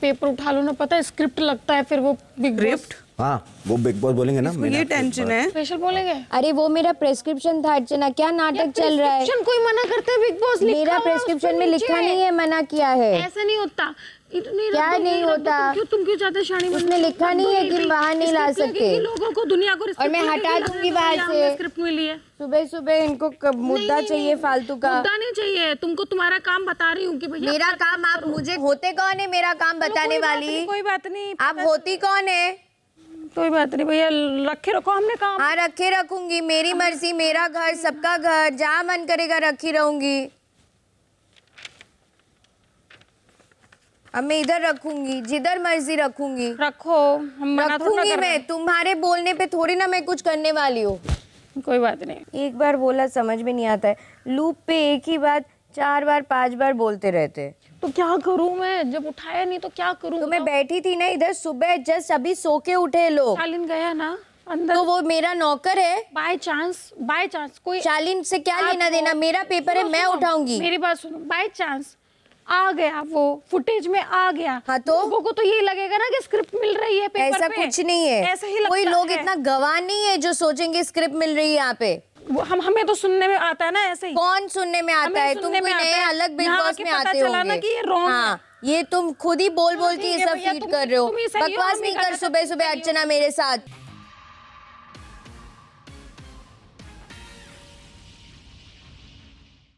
Paper उठा लो ना पता है स्क्रिप्ट लगता है फिर वो स्क्रिप्ट हाँ वो बिग बॉस बोलेंगे ना ये टेंशन है स्पेशल बोलेंगे अरे वो मेरा प्रेस्क्रिप्शन था अर्चना क्या नाटक चल रहा है कोई मना करता है बिग बॉस मेरा प्रेस्क्रिप्शन में लिखा नहीं है मना किया है ऐसा नहीं होता क्या नहीं होता क्यों तुम क्यों चाहते शानी उसने लिखा नहीं है कि बाहर नहीं ला सकते लोगों को दुनिया को और मैं हटा दूंगी बाहर से स्क्रिप्ट मिली है सुबह सुबह इनको मुद्दा चाहिए फालतू का मुद्दा नहीं चाहिए तुमको तुम्हारा काम बता रही हूँ कि भैया मेरा काम आप मुझे होते कौन है मेरा काम बताने वाली कोई बात नहीं आप होती कौन है कोई बात नहीं भैया रखे रखो हमने काम हाँ रखे रखूंगी मेरी मर्जी मेरा घर सबका घर जहाँ मन करेगा रखी रहूंगी अब मैं इधर रखूंगी जिधर मर्जी रखूंगी रखो हम रखूंगी मैं तुम्हारे बोलने पे थोड़ी ना मैं कुछ करने वाली हूँ कोई बात नहीं एक बार बोला समझ में नहीं आता है लूप पे एक ही बात चार बार पांच बार बोलते रहते तो क्या करूं मैं जब उठाया नहीं तो क्या करूं तो मैं तो- बैठी थी ना इधर सुबह जस्ट अभी सो के उठे लोग शालिन गया ना अंदर तो वो मेरा नौकर है बाय चांस बाय चांस कोई शालिन से क्या लेना देना मेरा पेपर है मैं उठाऊंगी मेरी बात सुनो बाय चांस आ गया वो फुटेज में आ गया हाँ तो लोगों को तो ये लगेगा ना कि स्क्रिप्ट मिल रही है पेपर ऐसा पे। कुछ नहीं है ऐसा ही कोई लोग इतना गवाह नहीं है जो सोचेंगे स्क्रिप्ट मिल रही है यहाँ पे हम हमें तो सुनने में आता है ना ऐसे ही कौन सुनने में आता है तो तुम नए अलग बिग बॉस में आते हो ये रॉन्ग हाँ, ये तुम खुद ही बोल बोल के ये तो सब फीड कर रहे हो बकवास नहीं कर सुबह सुबह अर्चना मेरे साथ